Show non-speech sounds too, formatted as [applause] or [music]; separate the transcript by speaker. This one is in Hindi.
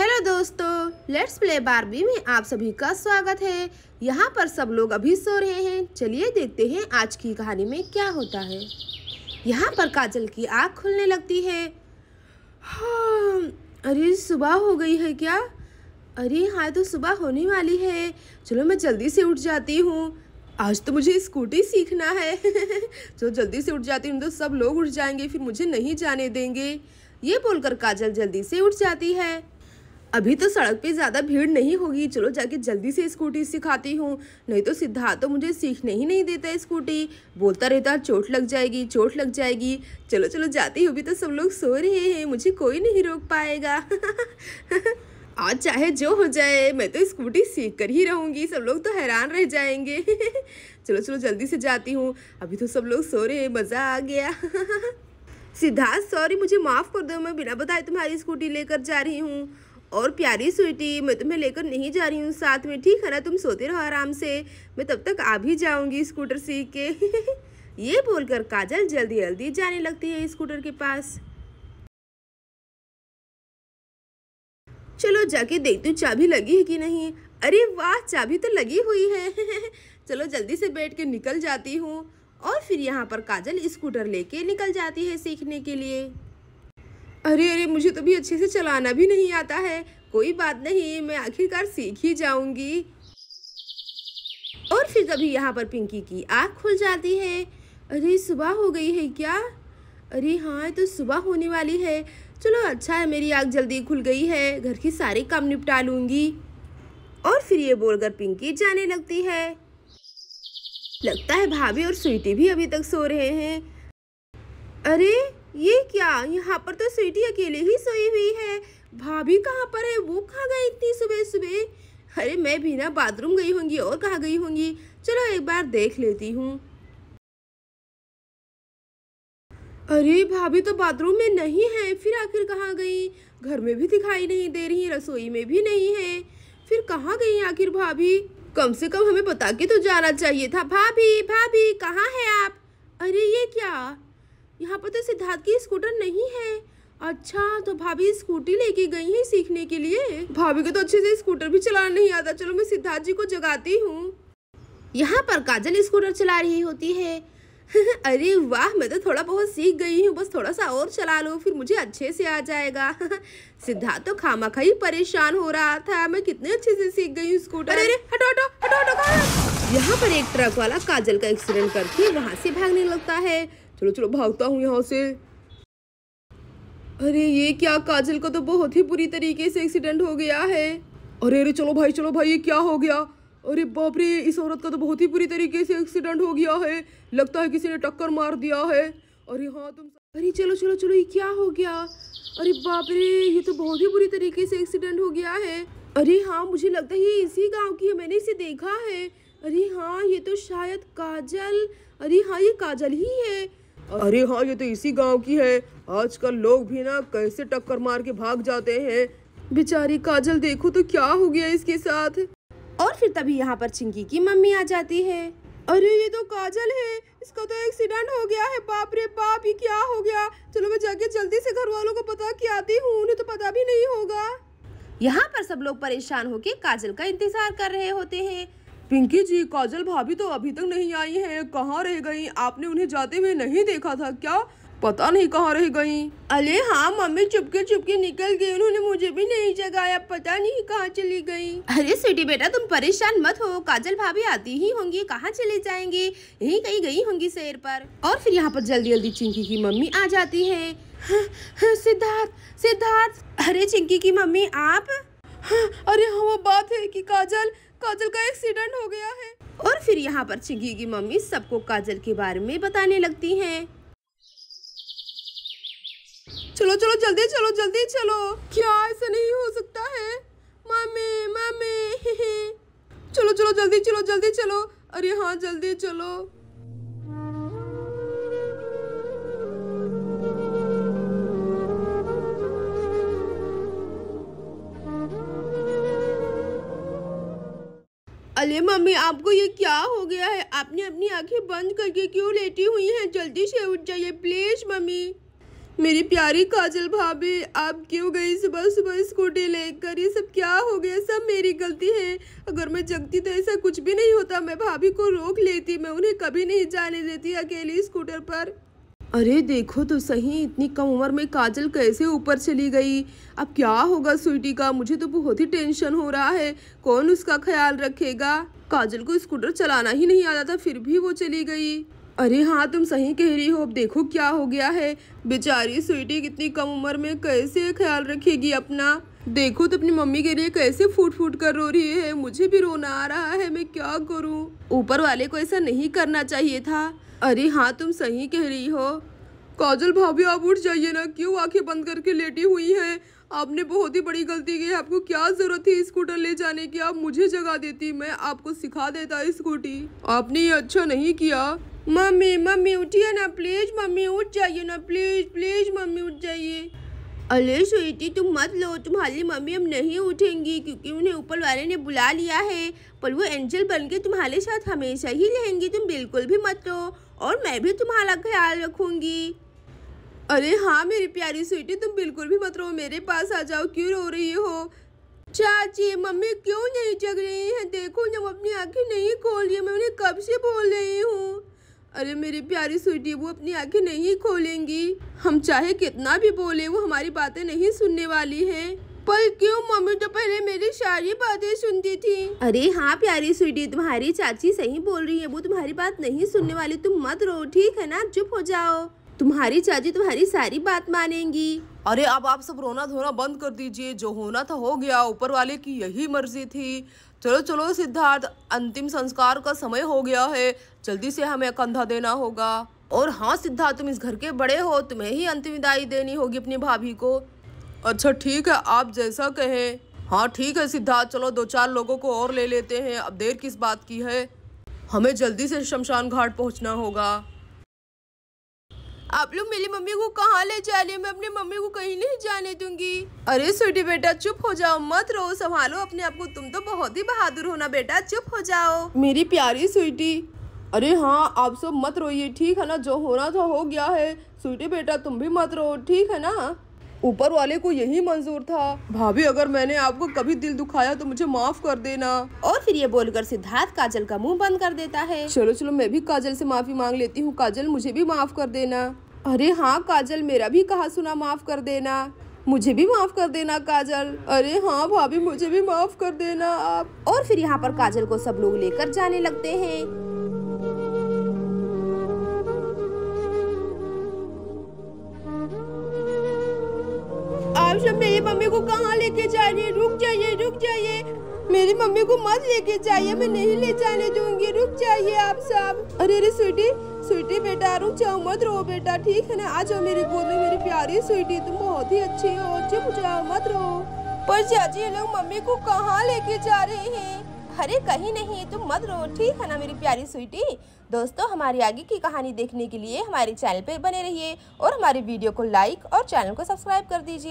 Speaker 1: हेलो दोस्तों लेट्स प्ले बारबी में आप सभी का स्वागत है यहाँ पर सब लोग अभी सो रहे हैं चलिए देखते हैं आज की कहानी में क्या होता है यहाँ पर काजल की आँख खुलने लगती है हाँ अरे सुबह हो गई है क्या अरे हाँ तो सुबह होने वाली है चलो मैं जल्दी से उठ जाती हूँ आज तो मुझे स्कूटी सीखना है जो [laughs] जल्दी से उठ जाती हूँ तो सब लोग उठ जाएंगे फिर मुझे नहीं जाने देंगे ये बोलकर काजल जल्दी से उठ जाती है अभी तो सड़क पे ज़्यादा भीड़ नहीं होगी चलो जाके जल्दी से स्कूटी सिखाती हूँ नहीं तो सिद्धार्थ तो मुझे सीखने ही नहीं देता स्कूटी बोलता रहता चोट लग जाएगी चोट लग जाएगी चलो चलो जाती हूँ अभी तो सब लोग सो रहे हैं मुझे कोई नहीं रोक पाएगा [laughs] आज चाहे जो हो जाए मैं तो स्कूटी सीख कर ही रहूँगी सब लोग तो हैरान रह जाएंगे [laughs] चलो चलो जल्दी से जाती हूँ अभी तो सब लोग सो रहे हैं मज़ा आ गया [laughs] सिद्धार्थ सॉरी मुझे माफ़ कर दो मैं बिना बताए तुम्हारी स्कूटी लेकर जा रही हूँ और प्यारी स्वीटी मैं तुम्हें लेकर नहीं जा रही हूँ साथ में ठीक है ना तुम सोते रहो आराम से मैं तब तक आ भी जाऊँगी स्कूटर सीख के [laughs] ये बोलकर काजल जल्दी जल्दी जाने लगती है स्कूटर के पास चलो जाके देखती हूँ चाबी लगी है कि नहीं अरे वाह चाबी तो लगी हुई है [laughs] चलो जल्दी से बैठ के निकल जाती हूँ और फिर यहाँ पर काजल स्कूटर लेके निकल जाती है सीखने के लिए अरे अरे मुझे तो भी अच्छे से चलाना भी नहीं आता है कोई बात नहीं मैं आखिरकार सीख ही जाऊंगी और फिर कभी यहाँ पर पिंकी की आँख खुल जाती है अरे सुबह हो गई है क्या अरे हाँ तो सुबह होने वाली है चलो अच्छा है मेरी आँख जल्दी खुल गई है घर के सारे काम निपटा लूँगी और फिर ये बोलकर पिंकी जाने लगती है लगता है भाभी और स्वीटी भी अभी तक सो रहे हैं अरे ये क्या यहाँ पर तो स्वीटी अकेले ही सोई हुई है भाभी कहाँ पर है वो कहाँ गई इतनी सुबह सुबह अरे मैं भी ना बाथरूम गई होंगी और कहाँ गई होंगी चलो एक बार देख लेती हूँ अरे भाभी तो बाथरूम में नहीं है फिर आखिर कहाँ गई घर में भी दिखाई नहीं दे रही रसोई में भी नहीं है फिर कहाँ गई आखिर भाभी कम से कम हमें बता के तो जाना चाहिए था भाभी भाभी कहाँ है आप अरे ये क्या यहाँ पर तो सिद्धार्थ की स्कूटर नहीं है अच्छा तो भाभी स्कूटी लेके गई है सीखने के लिए भाभी को तो अच्छे से स्कूटर भी चलाना नहीं आता चलो मैं सिद्धार्थ जी को जगाती हूँ यहाँ पर काजल स्कूटर चला रही होती है [laughs] अरे वाह मैं तो थोड़ा बहुत सीख गई हूँ बस थोड़ा सा और चला लो फिर मुझे अच्छे से आ जाएगा [laughs] सिद्धार्थ तो खामा खाई परेशान हो रहा था मैं कितने अच्छे से सीख गई हूँ स्कूटर अरे हटो हटो हटो हटो यहाँ पर एक ट्रक वाला काजल का एक्सीडेंट करके वहाँ से भागने लगता है चलो चलो भागता हूँ यहाँ से अरे ये क्या काजल का तो बहुत ही बुरी तरीके से एक्सीडेंट हो गया है अरे अरे चलो भाई चलो भाई ये क्या हो गया अरे बाप रे इस औरत का तो बहुत ही बुरी तरीके से एक्सीडेंट हो गया है लगता है किसी ने टक्कर मार दिया है अरे हाँ तुम अरे चलो चलो चलो ये क्या हो गया अरे बाप रे ये तो बहुत ही बुरी तरीके से एक्सीडेंट हो गया है अरे हाँ मुझे लगता है ये इसी गांव की है मैंने इसे देखा है अरे हाँ ये तो शायद काजल अरे हाँ ये काजल ही है अरे हाँ ये तो इसी गांव की है आजकल लोग भी ना कैसे टक्कर मार के भाग जाते हैं बेचारी काजल देखो तो क्या हो गया इसके साथ और फिर तभी यहाँ पर चिंकी की मम्मी आ जाती है अरे ये तो काजल है इसका तो एक्सीडेंट हो गया है बाप रे बाप ये क्या हो गया चलो मैं जाके जल्दी से घर वालों को पता की आती हूँ उन्हें तो पता भी नहीं होगा यहाँ पर सब लोग परेशान होके काजल का इंतजार कर रहे होते हैं पिंकी जी काजल भाभी तो अभी तक नहीं आई हैं कहाँ रह गई आपने उन्हें जाते हुए नहीं देखा था क्या पता नहीं कहाँ रह गई अरे हाँ मम्मी चुपके चुपके निकल गई उन्होंने मुझे भी नहीं जगाया पता नहीं कहाँ चली गई अरे स्वीटी बेटा तुम परेशान मत हो काजल भाभी आती ही होंगी कहाँ चले जाएंगे यही कहीं गई होंगी शहर पर और फिर यहाँ पर जल्दी जल्दी चिंकी की मम्मी आ जाती है हाँ, हाँ, सिद्धार्थ सिद्धार्थ अरे चिंकी की मम्मी आप हाँ, अरे हाँ वो बात है कि काजल काजल का एक्सीडेंट हो गया है और फिर यहाँ पर चिगी की मम्मी सबको काजल के बारे में बताने लगती है चलो चलो जल्दी चलो जल्दी चलो क्या ऐसा नहीं हो सकता है मामे मामे [laughs] चलो चलो जल्दी चलो जल्दी चलो अरे हाँ जल्दी चलो अरे मम्मी आपको ये क्या हो गया है आपने अपनी आंखें बंद करके क्यों लेटी हुई हैं जल्दी से उठ जाइए प्लीज़ मम्मी मेरी प्यारी काजल भाभी आप क्यों गई सुबह सुबह स्कूटी लेकर ये सब क्या हो गया सब मेरी गलती है अगर मैं जगती तो ऐसा कुछ भी नहीं होता मैं भाभी को रोक लेती मैं उन्हें कभी नहीं जाने देती अकेली स्कूटर पर अरे देखो तो सही इतनी कम उम्र में काजल कैसे ऊपर चली गई अब क्या होगा स्वीटी का मुझे तो बहुत ही टेंशन हो रहा है कौन उसका ख्याल रखेगा काजल को स्कूटर चलाना ही नहीं आता था फिर भी वो चली गई अरे हाँ तुम सही कह रही हो अब देखो क्या हो गया है बेचारी स्वीटी कितनी कम उम्र में कैसे ख्याल रखेगी अपना देखो तो अपनी मम्मी के लिए कैसे फूट फूट कर रो रही है मुझे भी रोना आ रहा है मैं क्या करूँ ऊपर वाले को ऐसा नहीं करना चाहिए था अरे हाँ तुम सही कह रही हो काजल भाभी आप उठ जाइए ना क्यों आंखें बंद करके लेटी हुई हैं आपने बहुत ही बड़ी गलती की आपको क्या ज़रूरत थी स्कूटर ले जाने की आप मुझे जगा देती मैं आपको सिखा देता स्कूटी आपने ये अच्छा नहीं किया मम्मी मम्मी उठिए ना प्लीज़ मम्मी उठ जाइए ना प्लीज़ प्लीज़ मम्मी उठ जाइए अरे स्वेटी तुम मत लो तुम्हारी मम्मी अब नहीं उठेंगी क्योंकि उन्हें ऊपर वाले ने बुला लिया है पर वो एंजल बन के तुम्हारे साथ हमेशा ही रहेंगी तुम बिल्कुल भी मत लो और मैं भी तुम्हारा ख्याल रखूँगी अरे हाँ मेरी प्यारी स्वीटी तुम बिल्कुल भी मत रहो मेरे पास आ जाओ क्यों रो रही हो चाची मम्मी क्यों नहीं जग रही हैं देखो जब अपनी आँखें नहीं खोल रही मैं उन्हें कब से बोल रही हूँ अरे मेरी प्यारी स्वीटी वो अपनी आंखें नहीं खोलेंगी हम चाहे कितना भी बोले वो हमारी बातें नहीं सुनने वाली है पर क्यों मम्मी तो पहले मेरी सारी बातें सुनती थी अरे हाँ प्यारी स्वीटी तुम्हारी चाची सही बोल रही है वो तुम्हारी बात नहीं सुनने वाली तुम मत रो ठीक है ना चुप हो जाओ तुम्हारी चाची तुम्हारी सारी बात मानेंगी अरे अब आप सब रोना धोना बंद कर दीजिए जो होना था हो गया ऊपर वाले की यही मर्जी थी चलो चलो सिद्धार्थ अंतिम संस्कार का समय हो गया है जल्दी से हमें कंधा देना होगा और हाँ सिद्धार्थ तुम इस घर के बड़े हो तुम्हें ही अंतिम विदाई देनी होगी अपनी भाभी को अच्छा ठीक है आप जैसा कहें हाँ ठीक है सिद्धार्थ चलो दो चार लोगों को और ले लेते हैं अब देर किस बात की है हमें जल्दी से शमशान घाट पहुँचना होगा आप लोग मेरी मम्मी को कहाँ ले जा रहे हैं मैं अपनी मम्मी को कहीं नहीं जाने दूंगी अरे सुटी बेटा चुप हो जाओ मत रो संभालो अपने आप को तुम तो बहुत ही बहादुर होना बेटा चुप हो जाओ मेरी प्यारी स्वीटी अरे हाँ आप सब मत रोइए ठीक है ना जो होना था हो गया है स्वीटी बेटा तुम भी मत रो ठीक है ना ऊपर वाले को यही मंजूर था भाभी अगर मैंने आपको कभी दिल दुखाया तो मुझे माफ कर देना और फिर ये बोलकर सिद्धार्थ काजल का मुंह बंद कर देता है चलो चलो मैं भी काजल से माफी मांग लेती हूँ काजल मुझे भी माफ कर देना अरे हाँ काजल मेरा भी कहा सुना माफ कर देना मुझे भी माफ कर देना काजल अरे हाँ भाभी मुझे भी माफ कर देना आप और फिर यहाँ पर काजल को सब लोग लेकर जाने लगते हैं आप सब मेरी मम्मी को कहाँ लेके जा रही है रुक जाइए रुक जाइए मेरी मम्मी को मत लेके जाइए मैं नहीं ले जाने दूंगी रुक जाइए आप सब अरे अरे स्वीटी स्वीटी बेटा रुक जाओ मत रो बेटा ठीक है ना आ जाओ मेरी गोद में मेरी प्यारी स्वीटी तुम बहुत ही अच्छी हो चुप जाओ मत रो पर चाची ये लोग मम्मी को कहाँ लेके जा रहे हैं अरे कहीं नहीं तुम मत रो ठीक है ना मेरी प्यारी स्वीटी दोस्तों हमारी आगे की कहानी देखने के लिए हमारे चैनल पर बने रहिए और हमारे वीडियो को लाइक और चैनल को सब्सक्राइब कर दीजिए